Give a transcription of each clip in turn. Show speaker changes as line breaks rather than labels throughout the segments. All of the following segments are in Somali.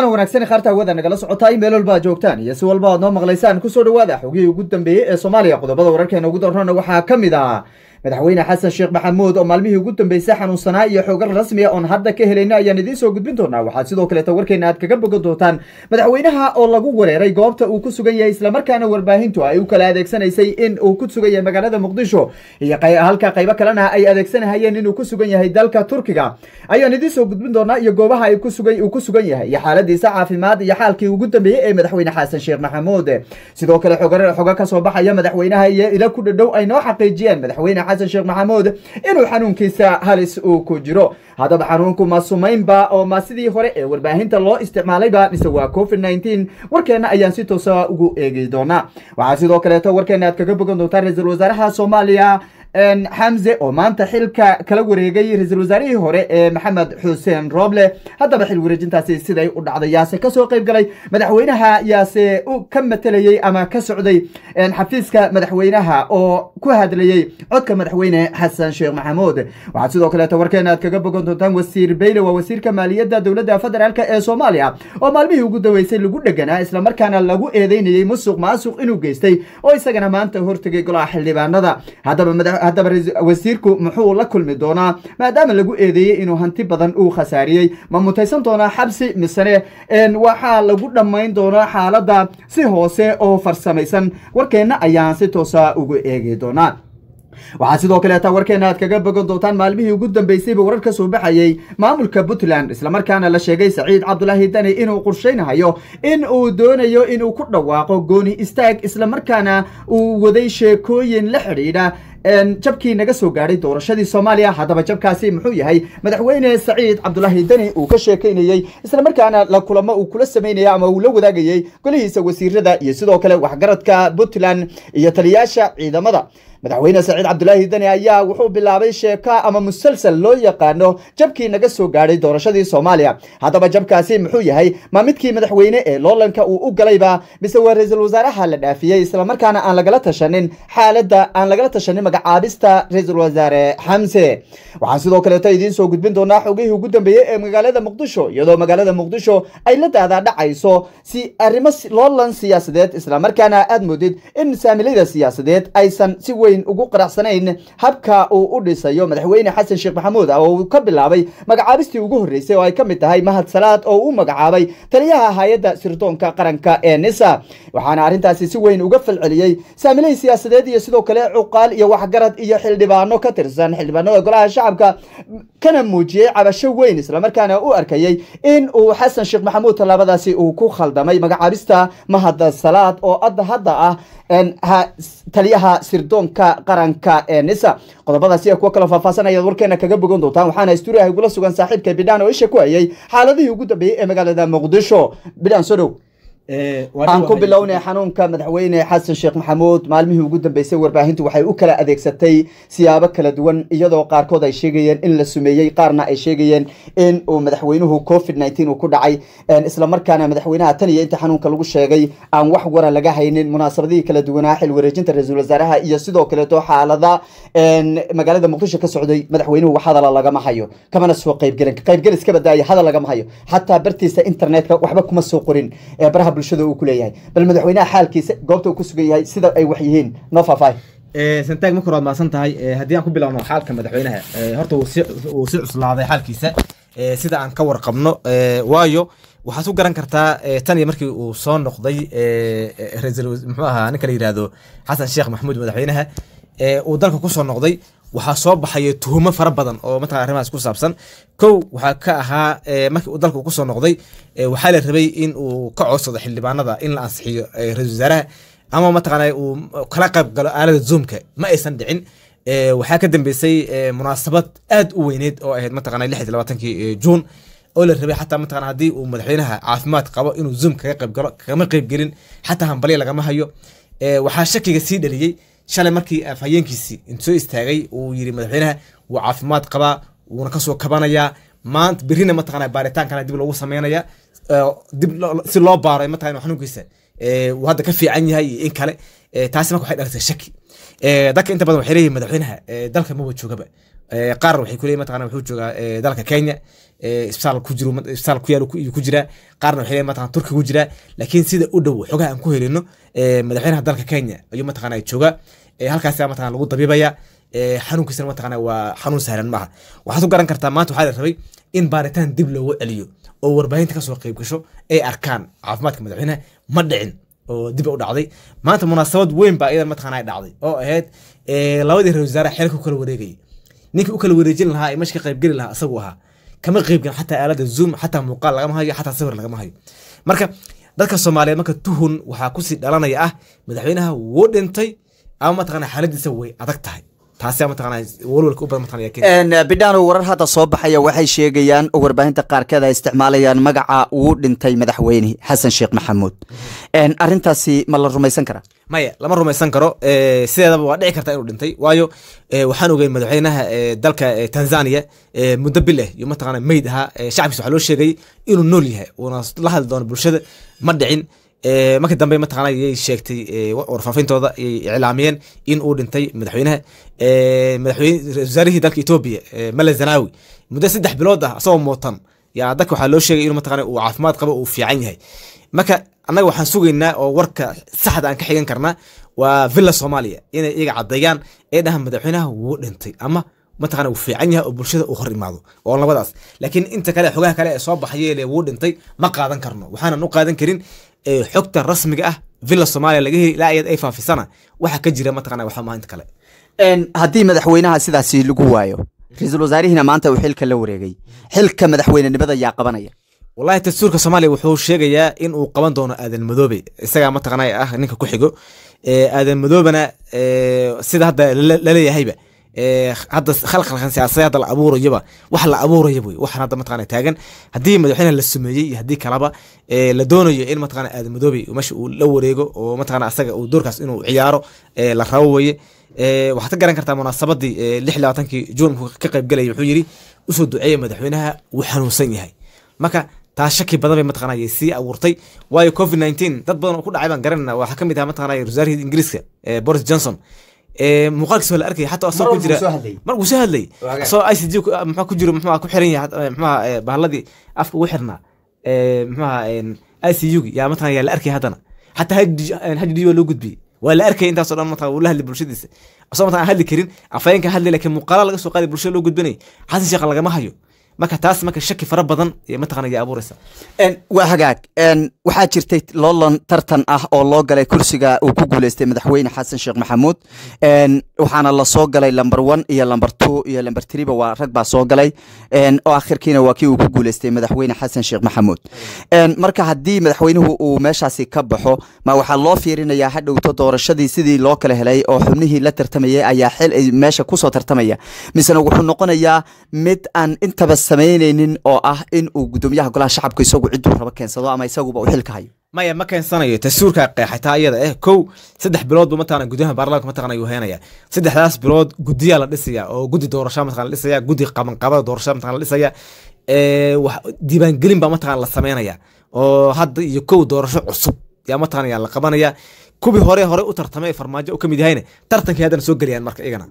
waxaana wanaagsan khaarta hawada nagala socotaa in meel walba ad joogtaan iyo si walba aad noo maqlaysaan kusoo dhawaada xogihii ugu dambeeyey ee soomaaliya qodobada wararkeena ugu darrona waxaa ka mid ah madaxweyne xasan sheekh maxamuud oo maalmihii ugu dambeysay xanuunsanaa iyo xoogan rasmi a oon hadda ka helayna ayaan idiin soo gudbin doonaa waxaad sidoo kaleeta warkeena aad kaga bogan doontaan madaxweynaha oo lagu wareeray goobta uu ku sugan yahay islamarkaana warbaahintu ay u kala adeegsanaysay in uu ku sugan yahay magaalada muqdisho iyo halka qaybo kalena ay adeegsanahayeen inuu ku sugan yahay dalka turkiga ayaan idiin soo gudbin doonaa iyo goobaha ay uu ku sugan yahay iyo xaaladiisa caafimaad iyo xaalkii ugu dambeeyey ee madaxweyne xasan sheekh maxamuud sidoo kale xogo ka soo baxaya madaxweynaha iyo ila ku dhadhow ay noo xaqiijiyeen madaxweyne xasan sheekh maxamuud inuu xanuunkiisa halis uu ku jiro haddaba xanuunku ma sumaynba oo ma sidii hore ee warbaahinta loo isticmaalayba mise waa covid nineteen warkeenna ayaan si toosa ugu eegi doonaa waxaa sidoo kaleeto warkeenna aad kaga bogan doontaa ra-iisul wasaaraha soomaaliya xamse oo maanta xilka kala wareegay ra-iisul wasaarihii hore ee maxamed xuseen rooble haddaba xil wareejintaasi siday u dhacday yaase kasoo qayb galay madaxweynaha yaase u ka matelayey ama ka socday xafiiska madaxweynaha oo ku hadlayey codka madaxweyne xasan sheekh maxamuud waxaad sidoo kaleeta warkeena aad kaga bogan doontaan wasiir beyle waa wasiirka maaliyadda dowladda federaalk ee soomaaliya oo maalmihii ugu daweysay lagu dheganaa islamarkaana lagu eedeynayey musuq maasuq inuu geystay oo isagana maanta hortegay golaha xildhibaanada haddaba haddaba wasiirku muxuu la kulmi doonaa maadaama lagu eedeeyey inuu hanti badan uu khasaariyey ma mutaysan doonaa xabsi misane waxaa lagu dhammayn doonaa xaaladda si hoose oo farsamaysan warkeenna ayaan si toosa ugu eegi doonaa waxaa sidoo kaleeta warkeenna aad kaga bogan doontaan maalmihii ugu dambeysayba warar ka soo baxayay maamulka puntland islamarkaana la sheegay saciid cabdulaahi dani inuu qorshaynahayo in uu doonayo inuu ku dhawaaqo gooni istaag islamarkaana uu waday sheekooyin la xidhiidha jabkii naga soo gaadhay doorashadii soomaaliya haddaba jabkaasi muxuu yahay madaxweyne saciid cabdulaahi deni uu ka sheekaynayey isla markaana la kulamo uu kula sameynayay ama uu la wadaagayey golihiisa wasiirada iyo sidoo kale waxgaradka puntland iyo taliyaasha ciidamada madaxweyne saciid cabdulaahi deni ayaa wuxuu bilaabay sheeka ama musalsal loo yaqaano jabkii naga soo gaadhay doorashadii soomaaliya haddaba jabkaasi muxuu yahay maamidkii madaxweyne ee loolanka uu u galayba mise waa ra-iisul wasaaraha la dhaafiyey islamarkaana aan lagala tashanin xaaladda aan lagala tashanin magacaabista ra-iisul wasaare xamse waxaan sidoo kaleeto idiin soo gudbin doonaa xogihii ugu dambeeyey ee magaalada muqdisho iyadoo magaalada muqdisho ay la daadaadhacayso si arrimo loolan siyaasadeed islamarkaana aad moodid in saamilayda siyaasadeed aysan si weyn ugu qaracsanayn habka uu u dhisayo madaxweyne xasan sheekh maxamuud ah, oo uu ka bilaabay magacaabistii ugu horreysay oo ay ka mid tahay mahad salaad oo u magacaabay taliyaha hay-adda sirdoonka qaranka ee nisa waxaana arrintaasi si weyn uga falceliyey saamilay siyaasadeed iyo sidoo kale cuqaal iyo wax waxgarad iyo xildhibaano ka tirsan xildhibaanada golaha shacabka kana muujiyey cabasho weyn islamarkaana u arkayey in uu xasan sheekh maxamuud tallaabadaasi uu ku khaldamay magacaabista mahadda salaad oo adda hadda ah taliyaha sirdoonka qaranka ee nisa qodobadaas iyo kuwo kaloo ayaad warkeena kaga bogan doontaan waxaana stuudiyaha igula sugan saaxiibka bidhaan oo isha ku hayay xaaladihii ugu dambeeyey ee magaalada muqdisho bidhaan soo dhow
waxaan ku bilownay
xanuunka madaxweyne xasan sheekh maxamuud maalmihii ugu dambeysay warbaahintu waxay u kala adeegsatay siyaabo kala duwan iyadoo qaarkood ay sheegayeen in la sumeeyey qaarna ay sheegayeen in uu madaxweynuhu covid nineteen uu ku dhacay islamarkaana madaxweynaha tan iyo inta xanuunka lagu sheegay aan wax wara laga haynin munaasabadihii kala duwanaa xil wareejinta ra-iisul wasaaraha iyo sidoo kaleeto xaalada magaalada muqdisho ka socday madaxweynuhu wax hadala lagama hayo kamana soo qaybgelin qaybgel iska hadal lagama hayo xataa bartiisa internetka waxba kuma soo qorin baraha bulshada uu ku leeyahay bal madaxweynaha xaalkiisa goobta uu ku sugan yahay sida ay wax yihiin noo faahfaahi
eh, santaag marka horaad mahadsan tahay eh, haddii aan ku bilowno xaalka madaxweynaha eh, horta uu si cuslaaday xaalkiisa sida aan ka warqabno waayo waxaad ku garan kartaa tan iyo markii uu soo noqday ra raiisul muxuu ahaa ninka la yidhaahdo xasan sheekh maxamuud madaxweynaha uu dalka ku soo noqday waxaa soo baxaya tuhumo fara badan oo mataqaa arrimahaas ku saabsan kow waxaa ka ahaa eh, markii uu dalka kusoo noqday eh, waxaa la rabay in uu ka coodsado xildhibaanada in la ansixiyo eh, ra-isul wasaaraha ama mataqaana uu kala qayb galo aalada zoomka ma aysan dhicin waxaa ka dambeysay munaasabad aad u weyneed oo ahayd mataqana lix labaatankii juun oo la rabay xataa mataqana haddii uu madaxweynaha caafimaad qabo inuu zoom kaga qayb galo kagama qayb gelin xataa hambalya lagama hayo waxaa shakiga sii dhaliyey shalay markii eh, afhayeenkiisii intuu soo istaagay uu yiri madaxweynaha wuu caafimaad qabaa wuuna kasoo kabanayaa maanta birina mataqana baaritaankan dib loogu sameynaya eh, dib si loo baaro mataqana xanuunkiisa eh, uu hadda ka fiican yahay iyo in kale taasi marka waxay dhalisay shaki dadka inta badan waxay leeyihin madaxweynaha dalka maba joogaba Eh, qaar waxay kuleeyiin mataqana wuxuu joogaa eh, dalka kenya eh, isbitaal ku jiro isbitaal ku yaalo ku jira qaarna waxay leeyiin mataqana turkiga ku jira laakiin sida u dhow xogaha aan ku helino madaxweynaha dalka kenya ayuu mataqana jooga halkaas mataqana lagu dabiibaya xanuunkiisana mataqana waa xanuun sahlan maaha waxaad ku garan kartaa maanta waxaa la rabay in baaritaan dib loogu celiyo oo warbaahinta kasoo qayb gasho ay arkaan caafimaadka madaxweynaha ma dhicin oo dib u dhacday maanta munaasabad weyn baa iyadan mataqana ay dhacday oo ahayd labadii ra wasaare xeelka kala wareegayay ninki u kala wareejin lahaa ee meesha ka qaybgeli lahaa isagu ahaa kama qaybgan xataa aalada zoom xataa muuqaal lagama hayo xataa sawir lagama hayo marka dadka soomaaliyeed marka tuhun waxaa kusii dhalanaya ah madaxweynaha wuu dhintay ama mataqaana xaaladiisa way adag tahay
bidhano warar hadda soo baxaya waxay sheegayaan warbaahinta qaarkeed ay isticmaalayaan magaca uu dhintay madaxweyne xasan sheekh maxamuud arintaasi ma la rumaysan karaa
maya lama rumaysan karo sideedaba waa dhici karta inuu dhintay waayo waxaan ogeyn madaxweynaha dalka tanzania muddo bil ah iyo mataqaana mayd ahaa shacabkiis waxa loo sheegay inuu nool yahay uuna la hadli doono bulshada ma dhicin Eh, markii dambe mataqaana yay sheegtay eh, warfaafintooda yay iclaamiyeen in uu dhintay madaxweynaha eh, madaxweyne wasaarihii dalka etoobiya mala zanawi muddo saddex bilood ah asagoo mootan yaa dadka waxaa loo sheegay inuu mataqaana uu caafimaad qabo uu fiican yahay marka annaga waxaan sugaynaa oo warka saxda aan ka xigan karnaa waa villa soomaaliya inay iyaga caddeeyaan ee dhahan madaxweynaha wuu dhintay ama mataqana uu fiican yahay oo bulshada uu hor imaado oo labadaas laakiin inta kale xogaha kale ee soo baxayele wuu dhintay ma qaadan karno waxaanan u qaadan karin xogta rasmiga ah villa
somalia laga heli ilaa iyad ay faafisana waxa ka jira mataqana waxa maaha inta kale haddii madaxweynaha sidaasi lagu waayo ra-iisul wasaarihiina maanta uu xilka la wareegay xilka madaxweynenimada yaa qabanaya
wallahi dastuurka soomaaliya wuxuu sheegayaa in uu qaban doono aadan madoobe isagaa mataqana ah ninka ku xigo aadan madoobena sida hadda la leeyahayba Eh, hadda khalkhalkan siyaasada hadda la abuurayaba wax la abuurayaba wey waxaan hadda mataqana taagan haddii madaxweyne la sameeyey iyo haddii kalaba eh, la doonayo in mataqana aadamadoobey meesha uu la wareego oo mataqana asaga uu doorkaas inuu ciyaaro eh, la rabo weye waxaad ka garan kartaa munaasabadii lix labaatankii juun ka qayb galaya wuxuu yidhi usoo duceeya madaxweynaha wuu xanuunsan yahay marka taa shaki badan bay mataqanay sii abuurtay waayo covid 9 dad badan oo ku dhacay baan garanayna waxaa ka mid ahaa mataqanay wasaarihii ingiriiska boris johnson Eh, muuqaalkiis la arkay xataa asoo ku jira mar wuu soo hadlay asoo i c d ah, mxua ku jiro mxua ku xiran yahay eh, mxua eh, bahladii afka ugu xirnaa mxuaha i c u-gi yaa matalan yaa la arkay haddana xataa haji waa loo gudbiyey waa la arkay intaasoo dhan matalan wuu la hadli bulshadiisa asoo matalan aan hadli karin afayeenka hadlay lakiin muuqaalaa laga soo qaaday bulshada loo gudbinay xasan sheekha lagama hayo marka taas marka shaki fara badan mataqana
ay abuuraysa waa hagaag waxaa jirtay london tartan ah oo loo galay kursiga uu ku guuleystay madaxweyne xasan sheekh maxamuud waxaana lasoo galay lamber one iyo lamber two iyo lamber threeba waa rag baa soo galay oo akhirkiina waa kii uu ku guuleystay madaxweyne xasan sheekh maxamuud marka haddii madaxweynuhu uu meeshaasi ka baxo ma waxaa loo fiirinayaa hadhowto doorashadii sidii loo kala helay oo xubnihii la tartamayay ayaa xil meesha kusoo tartamaya misena wuxuu noqonayaa mid aan intaba samaynaynin oo ah in uu gudoomiyaha golaha shacabka isagu ciduu rabo keensado ama isaguba u xilka hayo
maya ma keensanayo tasuurkaa qeexataa iyada eh kow saddex biloodbu mataqana gudaha baarlamaanka mataqana ayuu heenaya saddexdaas bilood gudiyaa la dhisaya oo guddi doorashaa mataqana dhisaya guddi qabanqabada doorashaa mataqana la dhisaya diiwaangelin baa mataqana la samaynaya oo hadda iyo kow doorasho cusub yaa mataqana yaa la qabanaya kuwii hore hore u tartamay farmaajo u ka mid yahayna tartankii haddana soo gelayaan marka igana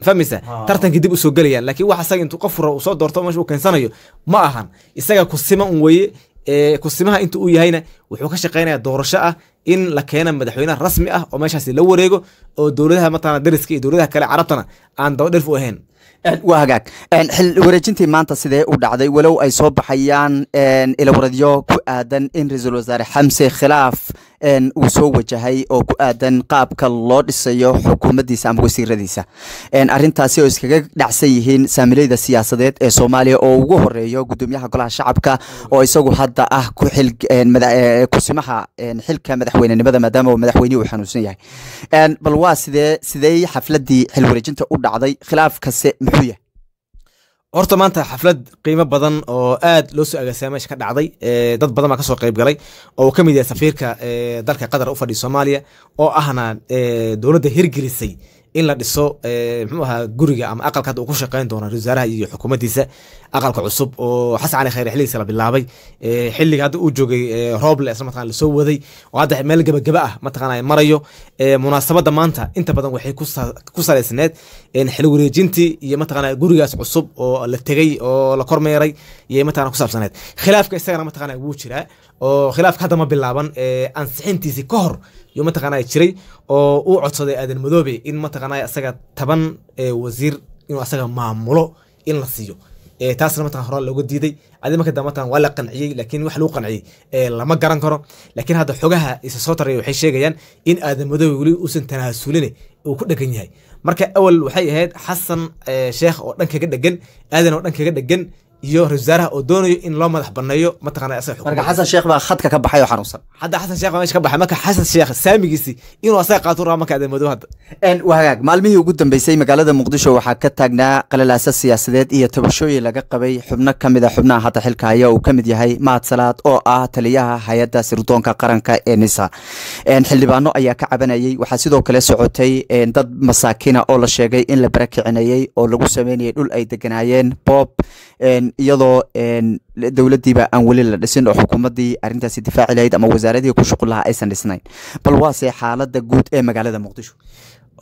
famise ah. tartankii dib usoo gelayaan lakiin wax isaga intuu qof fura uu soo doorto meesha uu keensanayo ma ahan isaga kusima un weye kusimaha inta uu yahayna wuxuu ka shaqeynaya doorasho ah in la keena madaxweyne rasmi ah oo meeshaasi la wareego oo dowladaha mataqana dariska iyo dowladaha kale carabtana
aan dabadherf u ahayn waa hagaag wareejintii maanta sidee u dhacday walow ay soo baxayaan ilawaradyo ku aadan in ra-iisul wasaare xamse khilaaf uu soo wajahay oo ku aadan qaabka loo dhisayo xukuumaddiisa ama wasiiradiisa arintaasi oo iskaga dhacsan yihiin saamilayda siyaasadeed ee soomaaliya oo ugu horeeyo gudoomiyaha golaha shacabka oo isagu hadda ah kusimaha xilka madaxweynenimada maadaama uu madaxweynihii uu xanuunsan yahay bal waa sidee sidey xafladii xil wareejinta u dhacday khilaaf kase muxuu yahay
horta maanta xaflad qiimo badan oo aad loo soo agaasima meesha ka dhacday dad badan baa kasoo qayb galay oo ka mid yahay safiirka dalka qatar u fadhiya soomaaliya oo ahna dowladda hirgelisay in la dhiso eh, mxuu ahaa guriga ama aqalka hadda uu ku shaqeyn doono ra-isul iyo xukuumaddiisa aqalka cusub oo xasan cali khayr xilligiisa la bilaabay eh, xilliga hadda uu joogay eh, roble isla mataqana lasoo waday oo hadda meel gebageba ah mataqana marayo munaasabadda maanta inta badan waxay ku salaysneed xil wareejintii iyo mataqana gurigaas cusub oo la tegey oo la kormeeray iyo mataqana kusaabsaneed khilaafka isagana mataqana wuu jiraa oo khilaafka hadda ma bilaaban ansixintiisii ka hor yuu mataqana jiray oo uu codsaday aadan madoobe in mataqana asaga taban wasiir inuu asaga maamulo in la siiyo taasna mataqan hore looga diiday adi marka dambe mataqan waa la qanciyey laakiin wax lagu qanciyey lama garan karo laakiin hadda xogaha isa soo taraya waxay sheegayaan in aadan madoobe weli uusan tanaasulin uu ku dhegan yahay marka awal waxay ahayd xasan sheekh oo dhankaga dhegan aadan oo dhankaga dhegan iyo ra wasaaraha oo doonayo in loo madax baneeyo mataqana xasan
sheekh baa khadka ka baxay oo xanuunsan
hadda xasan sheekh baa meesha ka baxay marka xasan sheekh saamigiisi inuu asaga qaato raba marka adeemado hadda
wahagaag maalmihii ugu dambeysay magaalada muqdisho waxaa ka taagnaa qalalaasa siyaasadeed iyo tabashooyin laga qabay xubno ka mid a ah xubnaha hadda xilka haya uu ka mid yahay mahad salaad oo ah taliyaha hay-adda sirdoonka qaranka ee nisa xildhibaano ayaa ka cabanayay waxaa sidoo kale socotay dad masaakiina oo la sheegay in la barakicinayey oo lagu sameynayay dhul ay deganaayeen boob iyadoo dowladiiba aan weli la dhisin oo xukuumadii arintaasi difaaci lahayd ama wasaaradihii ku shuqul lahaa aysan dhisnayn bal waase xaalada guud ee magaalada muqdisho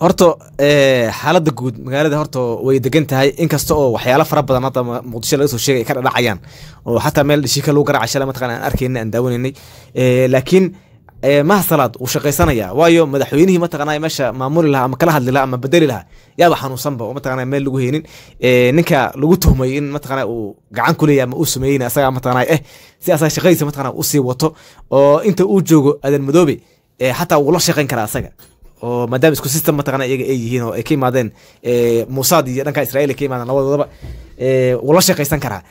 horta eh, xaaladda guud magaalada horta way degan tahay inkasta oo waxyaalo fara badan hadda muqdisho lagasoo sheegay ay ka dhadhacayaan oo xataa meel dhishika lagu garaaca shalay mataqana aan arkeynay aan daawanaynay eh, laakiin mahasalaad uu shaqaysanaya waayo madaxweynihii mataqana meesha maamuli lahaa ama kala hadli laha ama bedeli lahaa yaaba xanuunsanba oo mataqana meel lagu heynin ninka lagu tuhmay in mataqana uu gacan ku leeyahy ama uu sameeyeyna asagaa mataqana eh si asaga shaqadiisa mataqana usii wato oo inta uu joogo adan madoobe xataa wuu la shaqayn karaa asaga oo maadaama isku system mataqana iyaga ay yihiin oo ay ka imaadeen muusaad iyo dhanka ay ka imaadeen labadodaba wala shaqaysan karaa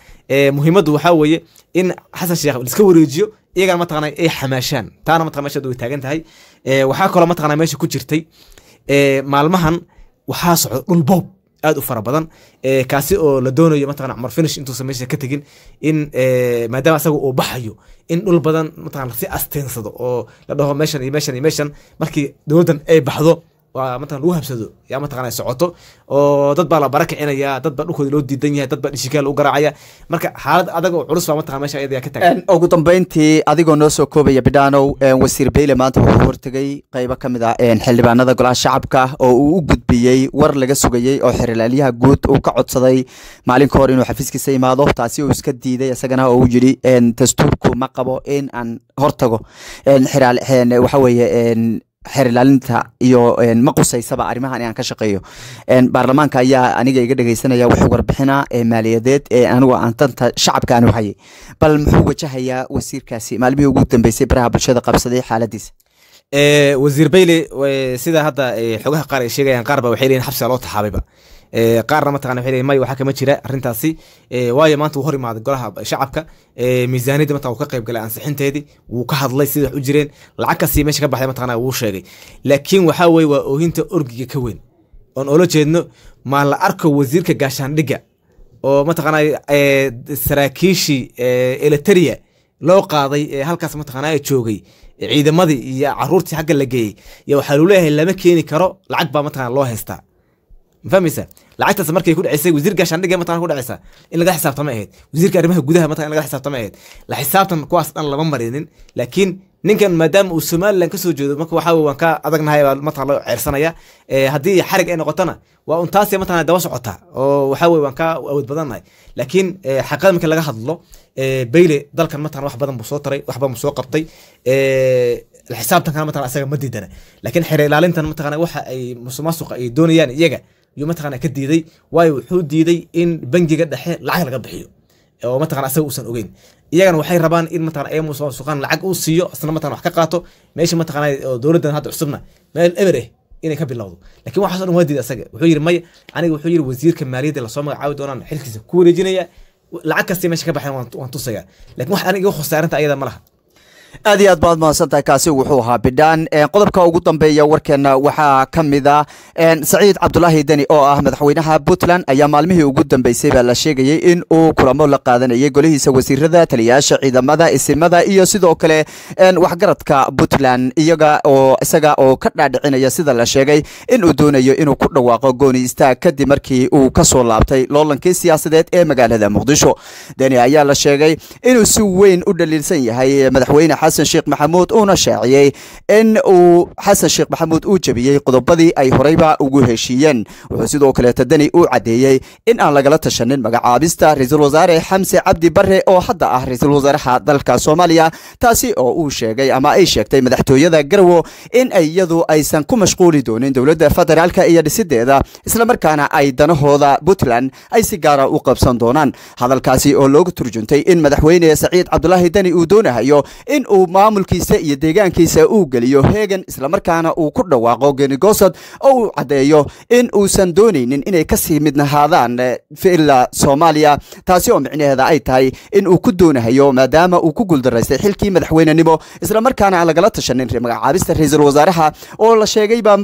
muhiimaddu waxaa weeye in xasan sheekh liska wareejiyo iyagana mataqana ay xamaashaan taana mataqana mesha way taagan tahay waxaa kaloo mataqana meesha ku jirtay maalmahan waxaa socda dhulboob aad u fara badan eh, kaasi oo la doonayo mataqana cumar finish intuusan meesha ka tegin in eh, maadaama asaga uu baxayo in dhul badan mataqana si asteensado oo la dhaho meeshan iyo meeshan iyo meeshan markii dowladdan ay baxdo mataa habsado yaa mataqana dad baa la bara kicinaya dad baa diidan yahay dad garaacaya marka xaalad adag oo culus baa
ugu dambeyntii adigoo noo soo koobaya bidhaanow wasiir beyle maanta wuxuu hortegay qeybo ka mid ah xildhibaanada golaha shacabka oo uu u gudbiyey war laga sugayey oo xeralaalyaha guud uu ka codsaday maalin ka hor inuu xafiiskiisa imaado taasi uu iska diiday isagana oo uu yidhi dastuurku ma qabo in aan hortago waxaa xeer ilaalinta iyo ma qusaysaba arrimahan inaan ka shaqeeyo baarlamaanka ayaa aniga iga dhegeysanaya wuxuu warbixinaa maaliyadeed ee anigu aan tanta shacabka aan wahayay bal muxuu wajahayaa wasiirkaasi maalmihii ugu dambeysay baraha bulshada qabsaday xaaladiisa
eh, wasiir bayle sida hadda eh, xogaha qaar ay sheegayaan qaar ba waxay leeyihin xabsiga loo taxaabayba Eh, qaarna mataqana waxay leeyihin may waxa kama jira arrintaasi eh, waayo maanta wuu hor imaaday golaha shacabka eh, miisaaniyadda mataqana wuu ka qayb galay ansixinteedii wuu ka hadlay sidii wax u jireen lacag kasii meesha ka baxday mataqana wuu sheegay laakiin waxaa weeye waa oohinta orgiga ka weyn oon oola jeedno maa la arko wasiirka gaashaandhigga oo mataqana saraakiishii eliteria loo qaaday halkaas mataqana joogay ciidamadii iyo caruurtii xagga la geeyey iyo waxaa lu leeyahay lama keeni karo lacag baa mataqana loo haystaa ma lacagtaas markay ku dhaceysay wasiir gaashaandhige mataan ku dhaceysaa in laga xisaabtama ahayd wasiirka arrimaha gudaha mataan in laga xisaabtama ahayd la xisaabtan kuwaas dhan lama marinin laakiin ninkan maadaama uu somalilan kasoo jeedo marka waxaa waan ka adagnahay baa mataan loo ceersanaya eh, haddii xarig ay noqotona waa un taasi daba socota oo waxaa weye waan ka awood badannahay laakiin eh, xaqada markii laga hadlo eh, bayle dalkan mataan wax badan buu soo taray wax badan buu soo qabtay la mataan asaga ma diidana laakiin xeer ilaalintan mataqana waxa ay musuqmaasuqa ay doonayaan iyaga yuu mataqaana ka diiday waayo wuxuu diiday in bangiga dhexe lacag laga bixiyo oo mataqana asaga uusan ogeyn iyagana waxay rabaan in mataqana emus lacag uu siiyo isna mataqana wax ka qaato meesha mataqana oo dowladdan hadda cusubna meel eber eh inay ka bilowdo laakiin waxaas dhan waa diiday asaga wuxuu yidhi maya aniga wuxuu yidhi wasiirka maaliyadda lasoo magacaabi doonaan xilkiisa ku wareejinaya lacag kastay meesha ka baxeen waan tusayaa lakin wax aniga igu khasaaranta ayada ma laha
aad iyo aad baad mahadsantahay kaasi wuxuu ahaa bidhaan qodobka ugu dambeeya warkeena waxaa ka mid ah saciid cabdulaahi deni oo ah madaxweynaha puntland ayaa maalmihii ugu dambeysay baa la sheegayey in uu kulamo la qaadanayay golihiisa wasiirada taliyaasha ciidamada isimada iyo sidoo kale waxgaradka puntland iyaga oo isaga oo ka dhaadhicinaya sida la sheegay in uu doonayo inuu ku dhawaaqo gooni istaag kadib markii uu ka soo laabtay loolankii siyaasadeed ee magaalada muqdisho deni ayaa la sheegay inuu si weyn u dhaliilsan yahay madaxweyne xasan sheekh maxamuud uuna shaaciyey in uu xasan sheekh maxamuud uu jebiyey qodobadii ay horeyba ugu heshiiyeen wuxuu sidoo kaleeta deni uu caddeeyey in aan lagala tashanin magacaabista ra-iisul wasaare xamse cabdi barre oo hadda ah ra-iisul wasaaraha dalka soomaaliya taasi oo uu sheegay ama ay sheegtay madaxtooyada garwo in iyadu aysan ku mashquuli doonin dowladda federaalk iyo dhisideeda islamarkaana ay danahooda puntland ay si gaara ah u qabsan doonaan hadalkaasi oo looga turjuntay in madaxweyne saciid cabdulaahi deni uu doonahayo in uu maamulkiisa iyo deegaankiisa uu geliyo hegan islamarkaana uu ku dhawaaqo genigosod oo uu caddeeyo in uusan doonaynin inay kasii midnahaadaan fila eh, soomaaliya taasi oo micnaheeda ay tahay in uu ku doonahayo maadaama uu ku guuldaraystay xilkii madaxweynenimo islamarkaana aan lagala tashanin magacaabista ra-iisul wasaaraha oo la sheegay baa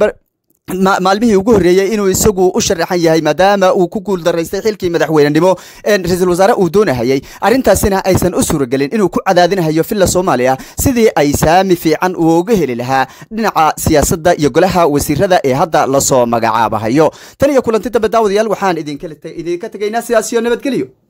maalmihii ugu horreeyey inuu isagu u sharaxan yahay maadaama uu ku guul daraystay xilkii madaxweynenimo ra-iisul wasaare uu doonahayey arrintaasina aysan u suuragelin inuu ku cadaadinayo filla soomaaliya sidii ay saami fiican uu uga heli lahaa dhinaca siyaasadda iyo golaha wasiirada ee hadda lasoo magacaabahayo tan iyo kulanti dambe daawadayaal waxaan idinkala idinka tegaynaa sidaas nabadgelyo